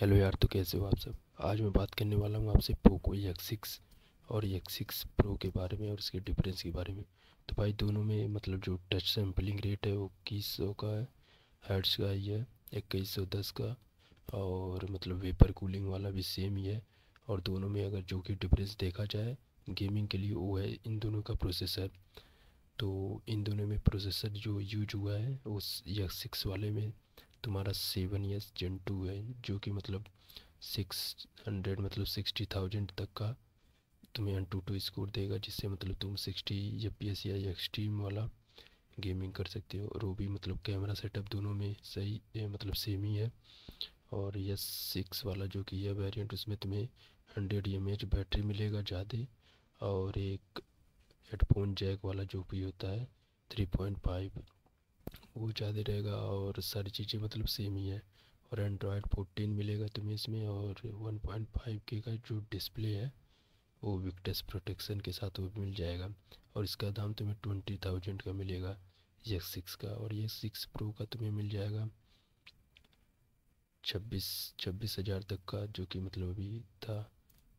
hello यार तो कैसे हो आप सब आज मैं बात करने वाला हूँ आपसे पोको एक सिक्स और एक सिक्स प्रो के बारे में और इसके डिफरेंस के बारे में तो भाई दोनों में मतलब जो टच सैम्पलिंग रेट है वो इक्कीस सौ का है हर्ट्स का ही है इक्कीस सौ दस का और मतलब वेपर कूलिंग वाला भी सेम ही है और दोनों में अगर जो कि डिफरेंस देखा जाए गेमिंग के लिए वो है इन दोनों का प्रोसेसर तो इन दोनों में प्रोसेसर जो यूज हुआ है उस एक्स सिक्स वाले में तुम्हारा सेवन ईयर्स जेन टू है जो कि मतलब सिक्स हंड्रेड मतलब सिक्सटी थाउजेंड तक का तुम्हें एन टू टू स्कोर देगा जिससे मतलब तुम सिक्सटी या पी एस या एक्सट्रीम वाला गेमिंग कर सकते हो और वो भी मतलब कैमरा सेटअप दोनों में सही मतलब सेम ही है और यस सिक्स वाला जो कि है वेरिएंट उसमें तुम्हें हंड्रेड एम एच बैटरी मिलेगा ज़्यादा और एक हेडफोन जैक वाला जो भी होता है थ्री पॉइंट फाइव वो ज़्यादा रहेगा और सारी चीज़ें मतलब सेम ही है और एंड्रॉयड फोर्टीन मिलेगा तुम्हें इसमें और वन पॉइंट फाइव के का जो डिस्प्ले है वो विक्टस प्रोटेक्शन के साथ वो मिल जाएगा और इसका दाम तुम्हें ट्वेंटी थाउजेंड का मिलेगा ये सिक्स का और ये सिक्स प्रो का तुम्हें मिल जाएगा छब्बीस छब्बीस हज़ार तक का जो कि मतलब अभी था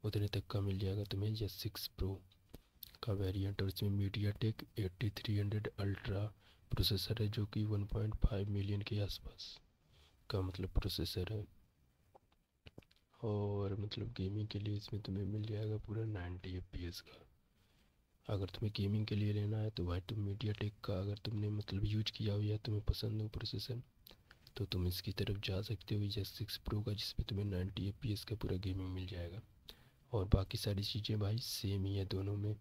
उतने तक का मिल जाएगा तुम्हें ये सिक्स प्रो का वेरियंट और इसमें MediaTek eighty three hundred ultra processor है जो कि 1.5 मिलियन के आसपास का मतलब प्रोसेसर है और मतलब गेमिंग के लिए इसमें तुम्हें मिल जाएगा पूरा 90 एफ का अगर तुम्हें गेमिंग के लिए लेना है तो भाई तुम मीडिया टेक का अगर तुमने मतलब यूज किया हो या तुम्हें पसंद हो प्रोसेसर तो तुम इसकी तरफ जा सकते हो या सिक्स प्रो का जिसमें तुम्हें नाइन्टी एफ का पूरा गेमिंग मिल जाएगा और बाकी सारी चीज़ें भाई सेम ही है दोनों में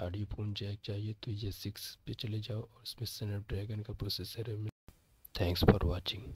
आर फोन जैक चाहिए तो ये सिक्स पे चले जाओ और इसमें स्नैपड्रैगन का प्रोसेसर है थैंक्स फॉर वॉचिंग